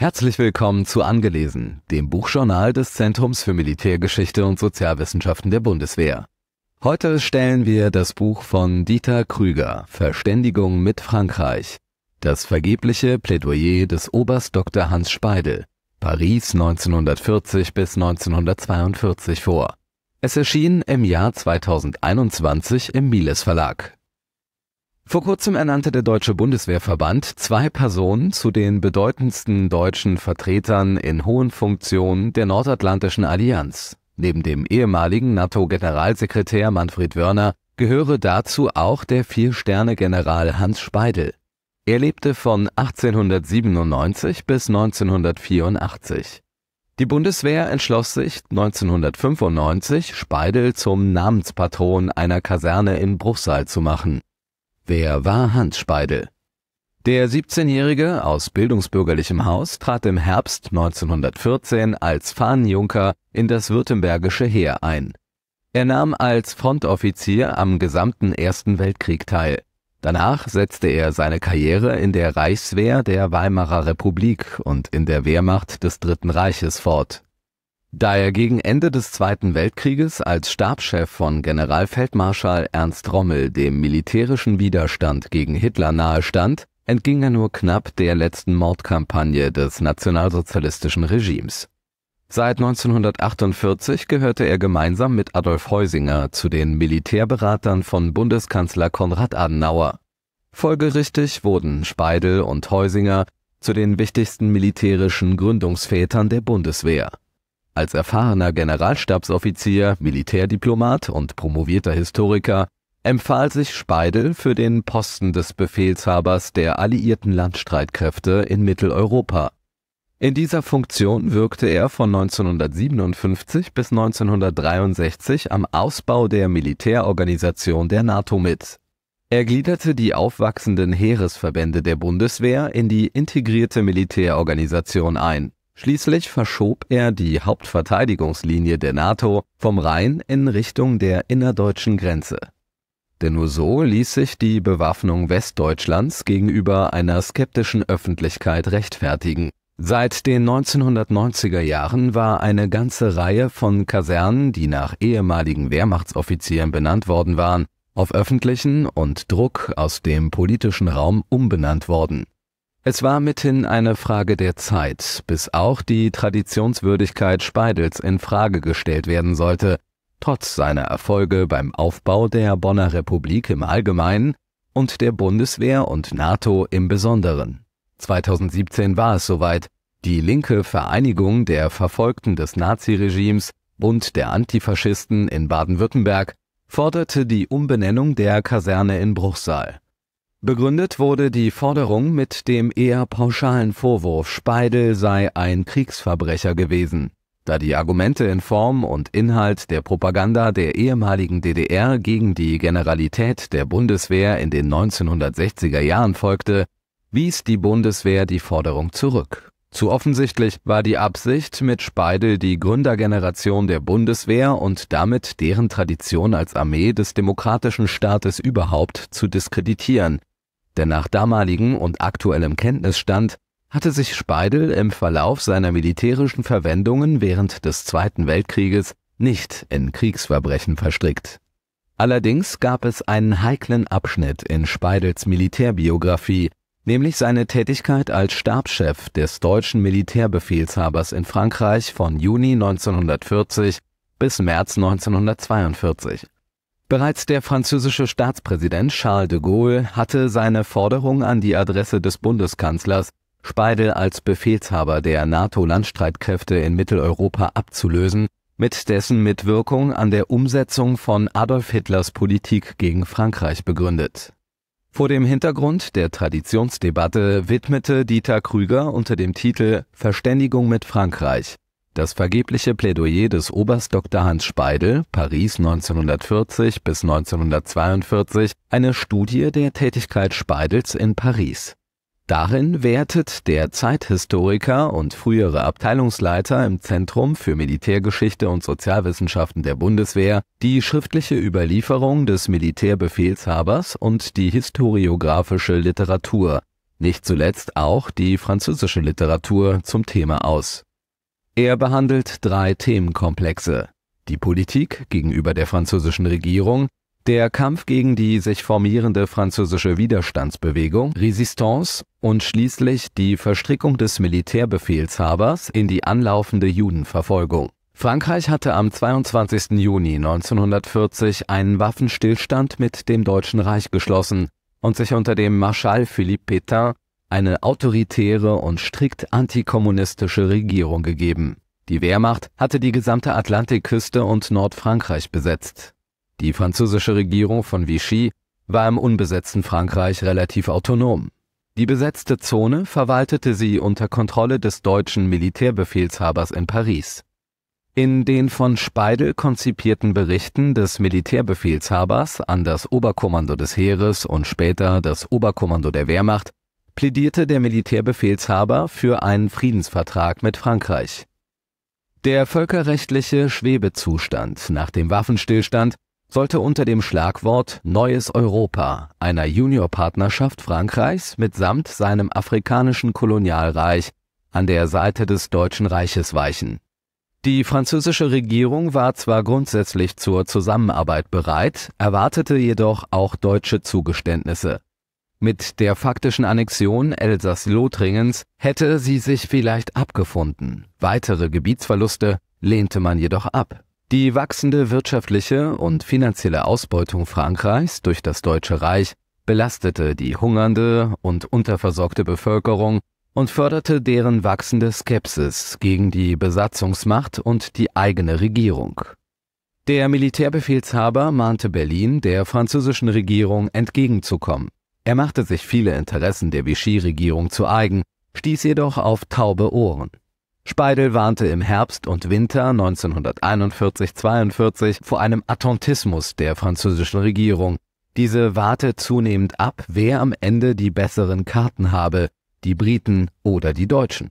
Herzlich willkommen zu Angelesen, dem Buchjournal des Zentrums für Militärgeschichte und Sozialwissenschaften der Bundeswehr. Heute stellen wir das Buch von Dieter Krüger, Verständigung mit Frankreich, das vergebliche Plädoyer des Oberst Dr. Hans Speidel, Paris 1940 bis 1942 vor. Es erschien im Jahr 2021 im Miles Verlag. Vor kurzem ernannte der Deutsche Bundeswehrverband zwei Personen zu den bedeutendsten deutschen Vertretern in hohen Funktionen der Nordatlantischen Allianz. Neben dem ehemaligen NATO-Generalsekretär Manfred Wörner gehöre dazu auch der Vier-Sterne-General Hans Speidel. Er lebte von 1897 bis 1984. Die Bundeswehr entschloss sich 1995, Speidel zum Namenspatron einer Kaserne in Bruchsal zu machen. Wer war Hans Speidel? Der 17-Jährige aus bildungsbürgerlichem Haus trat im Herbst 1914 als Fahnenjunker in das württembergische Heer ein. Er nahm als Frontoffizier am gesamten Ersten Weltkrieg teil. Danach setzte er seine Karriere in der Reichswehr der Weimarer Republik und in der Wehrmacht des Dritten Reiches fort da er gegen Ende des Zweiten Weltkrieges als Stabschef von Generalfeldmarschall Ernst Rommel dem militärischen Widerstand gegen Hitler nahestand, entging er nur knapp der letzten Mordkampagne des nationalsozialistischen Regimes. Seit 1948 gehörte er gemeinsam mit Adolf Heusinger zu den Militärberatern von Bundeskanzler Konrad Adenauer. Folgerichtig wurden Speidel und Heusinger zu den wichtigsten militärischen Gründungsvätern der Bundeswehr als erfahrener Generalstabsoffizier, Militärdiplomat und promovierter Historiker empfahl sich Speidel für den Posten des Befehlshabers der alliierten Landstreitkräfte in Mitteleuropa. In dieser Funktion wirkte er von 1957 bis 1963 am Ausbau der Militärorganisation der NATO mit. Er gliederte die aufwachsenden Heeresverbände der Bundeswehr in die integrierte Militärorganisation ein Schließlich verschob er die Hauptverteidigungslinie der NATO vom Rhein in Richtung der innerdeutschen Grenze. Denn nur so ließ sich die Bewaffnung Westdeutschlands gegenüber einer skeptischen Öffentlichkeit rechtfertigen. Seit den 1990er Jahren war eine ganze Reihe von Kasernen, die nach ehemaligen Wehrmachtsoffizieren benannt worden waren, auf öffentlichen und Druck aus dem politischen Raum umbenannt worden es war mithin eine Frage der Zeit, bis auch die Traditionswürdigkeit Speidels in Frage gestellt werden sollte, trotz seiner Erfolge beim Aufbau der Bonner Republik im Allgemeinen und der Bundeswehr und NATO im Besonderen. 2017 war es soweit, die linke Vereinigung der Verfolgten des Naziregimes Bund der Antifaschisten in Baden-Württemberg forderte die Umbenennung der Kaserne in Bruchsal. Begründet wurde die Forderung mit dem eher pauschalen Vorwurf, Speidel sei ein Kriegsverbrecher gewesen. Da die Argumente in Form und Inhalt der Propaganda der ehemaligen DDR gegen die Generalität der Bundeswehr in den 1960er Jahren folgte, wies die Bundeswehr die Forderung zurück. Zu offensichtlich war die Absicht, mit Speidel die Gründergeneration der Bundeswehr und damit deren Tradition als Armee des demokratischen Staates überhaupt zu diskreditieren denn nach damaligem und aktuellem Kenntnisstand hatte sich Speidel im Verlauf seiner militärischen Verwendungen während des Zweiten Weltkrieges nicht in Kriegsverbrechen verstrickt. Allerdings gab es einen heiklen Abschnitt in Speidels Militärbiografie, nämlich seine Tätigkeit als Stabschef des deutschen Militärbefehlshabers in Frankreich von Juni 1940 bis März 1942. Bereits der französische Staatspräsident Charles de Gaulle hatte seine Forderung an die Adresse des Bundeskanzlers, Speidel als Befehlshaber der NATO-Landstreitkräfte in Mitteleuropa abzulösen, mit dessen Mitwirkung an der Umsetzung von Adolf Hitlers Politik gegen Frankreich begründet. Vor dem Hintergrund der Traditionsdebatte widmete Dieter Krüger unter dem Titel Verständigung mit Frankreich das vergebliche Plädoyer des Oberst Dr. Hans Speidel, Paris 1940 bis 1942, eine Studie der Tätigkeit Speidels in Paris. Darin wertet der Zeithistoriker und frühere Abteilungsleiter im Zentrum für Militärgeschichte und Sozialwissenschaften der Bundeswehr die schriftliche Überlieferung des Militärbefehlshabers und die historiografische Literatur, nicht zuletzt auch die französische Literatur zum Thema aus er behandelt drei Themenkomplexe. Die Politik gegenüber der französischen Regierung, der Kampf gegen die sich formierende französische Widerstandsbewegung, Resistance und schließlich die Verstrickung des Militärbefehlshabers in die anlaufende Judenverfolgung. Frankreich hatte am 22. Juni 1940 einen Waffenstillstand mit dem Deutschen Reich geschlossen und sich unter dem Marschall Philippe Pétain eine autoritäre und strikt antikommunistische Regierung gegeben. Die Wehrmacht hatte die gesamte Atlantikküste und Nordfrankreich besetzt. Die französische Regierung von Vichy war im unbesetzten Frankreich relativ autonom. Die besetzte Zone verwaltete sie unter Kontrolle des deutschen Militärbefehlshabers in Paris. In den von Speidel konzipierten Berichten des Militärbefehlshabers an das Oberkommando des Heeres und später das Oberkommando der Wehrmacht plädierte der Militärbefehlshaber für einen Friedensvertrag mit Frankreich. Der völkerrechtliche Schwebezustand nach dem Waffenstillstand sollte unter dem Schlagwort Neues Europa einer Juniorpartnerschaft Frankreichs mitsamt seinem afrikanischen Kolonialreich an der Seite des Deutschen Reiches weichen. Die französische Regierung war zwar grundsätzlich zur Zusammenarbeit bereit, erwartete jedoch auch deutsche Zugeständnisse. Mit der faktischen Annexion Elsass-Lothringens hätte sie sich vielleicht abgefunden, weitere Gebietsverluste lehnte man jedoch ab. Die wachsende wirtschaftliche und finanzielle Ausbeutung Frankreichs durch das Deutsche Reich belastete die hungernde und unterversorgte Bevölkerung und förderte deren wachsende Skepsis gegen die Besatzungsmacht und die eigene Regierung. Der Militärbefehlshaber mahnte Berlin, der französischen Regierung entgegenzukommen. Er machte sich viele Interessen der Vichy-Regierung zu eigen, stieß jedoch auf taube Ohren. Speidel warnte im Herbst und Winter 1941-42 vor einem Attentismus der französischen Regierung. Diese warte zunehmend ab, wer am Ende die besseren Karten habe, die Briten oder die Deutschen.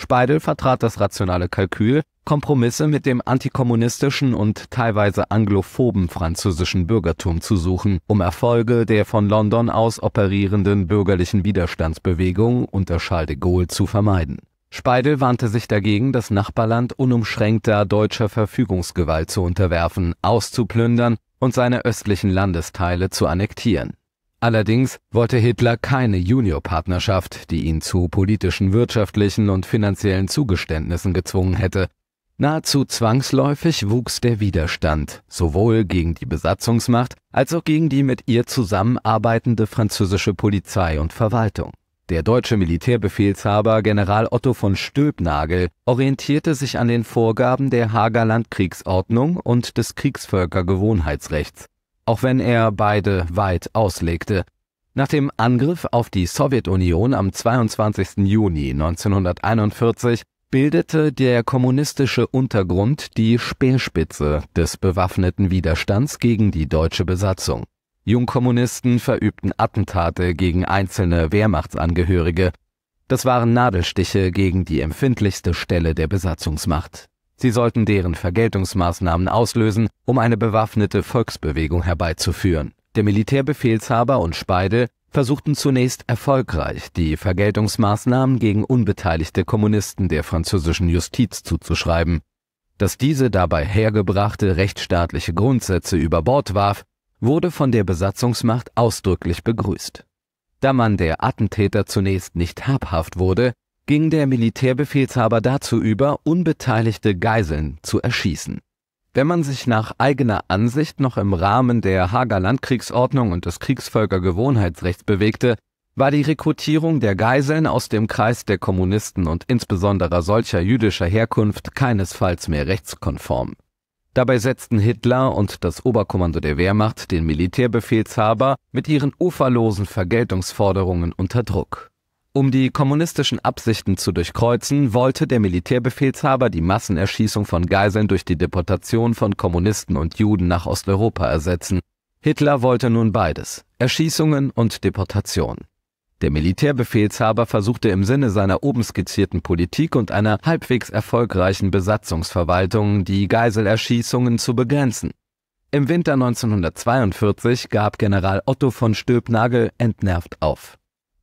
Speidel vertrat das rationale Kalkül, Kompromisse mit dem antikommunistischen und teilweise anglophoben französischen Bürgertum zu suchen, um Erfolge der von London aus operierenden bürgerlichen Widerstandsbewegung unter Charles de Gaulle zu vermeiden. Speidel warnte sich dagegen, das Nachbarland unumschränkter deutscher Verfügungsgewalt zu unterwerfen, auszuplündern und seine östlichen Landesteile zu annektieren. Allerdings wollte Hitler keine Juniorpartnerschaft, die ihn zu politischen, wirtschaftlichen und finanziellen Zugeständnissen gezwungen hätte. Nahezu zwangsläufig wuchs der Widerstand, sowohl gegen die Besatzungsmacht als auch gegen die mit ihr zusammenarbeitende französische Polizei und Verwaltung. Der deutsche Militärbefehlshaber General Otto von Stülpnagel orientierte sich an den Vorgaben der Hager Landkriegsordnung und des Kriegsvölkergewohnheitsrechts auch wenn er beide weit auslegte. Nach dem Angriff auf die Sowjetunion am 22. Juni 1941 bildete der kommunistische Untergrund die Speerspitze des bewaffneten Widerstands gegen die deutsche Besatzung. Jungkommunisten verübten Attentate gegen einzelne Wehrmachtsangehörige. Das waren Nadelstiche gegen die empfindlichste Stelle der Besatzungsmacht. Sie sollten deren Vergeltungsmaßnahmen auslösen, um eine bewaffnete Volksbewegung herbeizuführen. Der Militärbefehlshaber und Speide versuchten zunächst erfolgreich, die Vergeltungsmaßnahmen gegen unbeteiligte Kommunisten der französischen Justiz zuzuschreiben. Dass diese dabei hergebrachte rechtsstaatliche Grundsätze über Bord warf, wurde von der Besatzungsmacht ausdrücklich begrüßt. Da man der Attentäter zunächst nicht habhaft wurde, ging der Militärbefehlshaber dazu über, unbeteiligte Geiseln zu erschießen. Wenn man sich nach eigener Ansicht noch im Rahmen der Hager Landkriegsordnung und des Kriegsvölkergewohnheitsrechts bewegte, war die Rekrutierung der Geiseln aus dem Kreis der Kommunisten und insbesondere solcher jüdischer Herkunft keinesfalls mehr rechtskonform. Dabei setzten Hitler und das Oberkommando der Wehrmacht den Militärbefehlshaber mit ihren uferlosen Vergeltungsforderungen unter Druck. Um die kommunistischen Absichten zu durchkreuzen, wollte der Militärbefehlshaber die Massenerschießung von Geiseln durch die Deportation von Kommunisten und Juden nach Osteuropa ersetzen. Hitler wollte nun beides, Erschießungen und Deportation. Der Militärbefehlshaber versuchte im Sinne seiner oben skizzierten Politik und einer halbwegs erfolgreichen Besatzungsverwaltung die Geiselerschießungen zu begrenzen. Im Winter 1942 gab General Otto von Stülpnagel entnervt auf.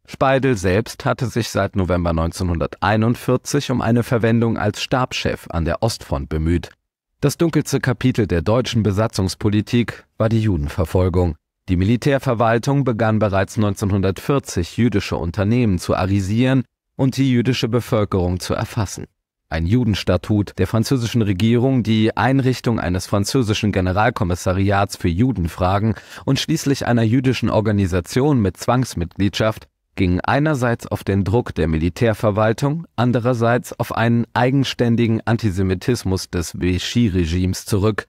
Speidel selbst hatte sich seit November 1941 um eine Verwendung als Stabschef an der Ostfront bemüht. Das dunkelste Kapitel der deutschen Besatzungspolitik war die Judenverfolgung. Die Militärverwaltung begann bereits 1940 jüdische Unternehmen zu arisieren und die jüdische Bevölkerung zu erfassen. Ein Judenstatut der französischen Regierung, die Einrichtung eines französischen Generalkommissariats für Judenfragen und schließlich einer jüdischen Organisation mit Zwangsmitgliedschaft ging einerseits auf den Druck der Militärverwaltung, andererseits auf einen eigenständigen Antisemitismus des Vichy-Regimes zurück.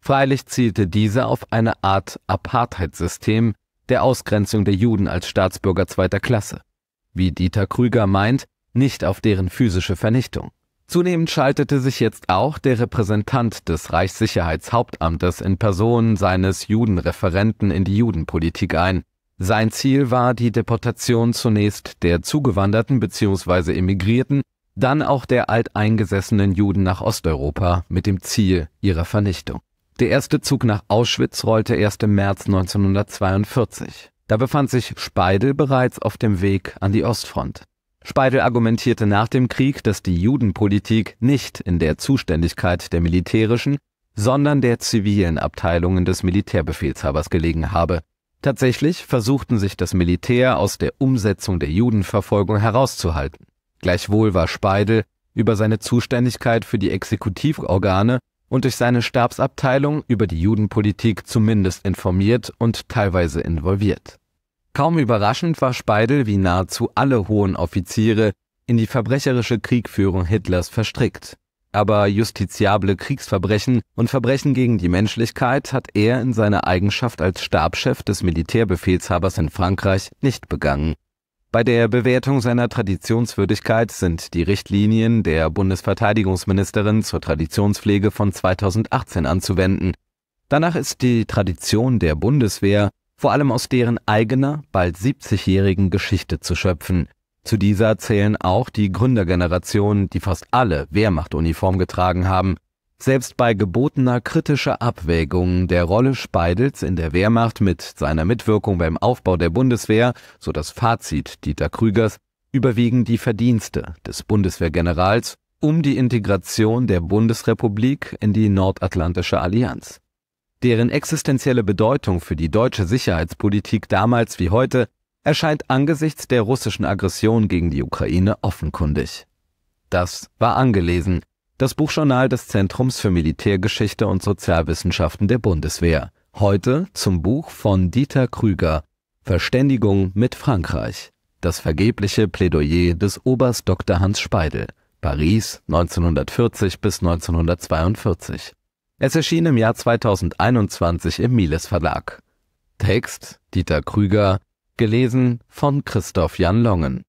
Freilich zielte dieser auf eine Art Apartheid-System der Ausgrenzung der Juden als Staatsbürger zweiter Klasse. Wie Dieter Krüger meint, nicht auf deren physische Vernichtung. Zunehmend schaltete sich jetzt auch der Repräsentant des Reichssicherheitshauptamtes in Person seines Judenreferenten in die Judenpolitik ein. Sein Ziel war die Deportation zunächst der zugewanderten bzw. Emigrierten, dann auch der alteingesessenen Juden nach Osteuropa mit dem Ziel ihrer Vernichtung. Der erste Zug nach Auschwitz rollte erst im März 1942. Da befand sich Speidel bereits auf dem Weg an die Ostfront. Speidel argumentierte nach dem Krieg, dass die Judenpolitik nicht in der Zuständigkeit der militärischen, sondern der zivilen Abteilungen des Militärbefehlshabers gelegen habe Tatsächlich versuchten sich das Militär aus der Umsetzung der Judenverfolgung herauszuhalten. Gleichwohl war Speidel über seine Zuständigkeit für die Exekutivorgane und durch seine Stabsabteilung über die Judenpolitik zumindest informiert und teilweise involviert. Kaum überraschend war Speidel wie nahezu alle hohen Offiziere in die verbrecherische Kriegführung Hitlers verstrickt. Aber justiziable Kriegsverbrechen und Verbrechen gegen die Menschlichkeit hat er in seiner Eigenschaft als Stabschef des Militärbefehlshabers in Frankreich nicht begangen. Bei der Bewertung seiner Traditionswürdigkeit sind die Richtlinien der Bundesverteidigungsministerin zur Traditionspflege von 2018 anzuwenden. Danach ist die Tradition der Bundeswehr vor allem aus deren eigener, bald 70-jährigen Geschichte zu schöpfen. Zu dieser zählen auch die Gründergenerationen, die fast alle Wehrmachtuniform getragen haben. Selbst bei gebotener kritischer Abwägung der Rolle Speidels in der Wehrmacht mit seiner Mitwirkung beim Aufbau der Bundeswehr, so das Fazit Dieter Krügers, überwiegen die Verdienste des Bundeswehrgenerals um die Integration der Bundesrepublik in die Nordatlantische Allianz. Deren existenzielle Bedeutung für die deutsche Sicherheitspolitik damals wie heute erscheint angesichts der russischen Aggression gegen die Ukraine offenkundig. Das war angelesen, das Buchjournal des Zentrums für Militärgeschichte und Sozialwissenschaften der Bundeswehr. Heute zum Buch von Dieter Krüger Verständigung mit Frankreich. Das vergebliche Plädoyer des Oberst Dr. Hans Speidel. Paris 1940 bis 1942. Es erschien im Jahr 2021 im Miles Verlag. Text Dieter Krüger, gelesen von Christoph Jan Longen.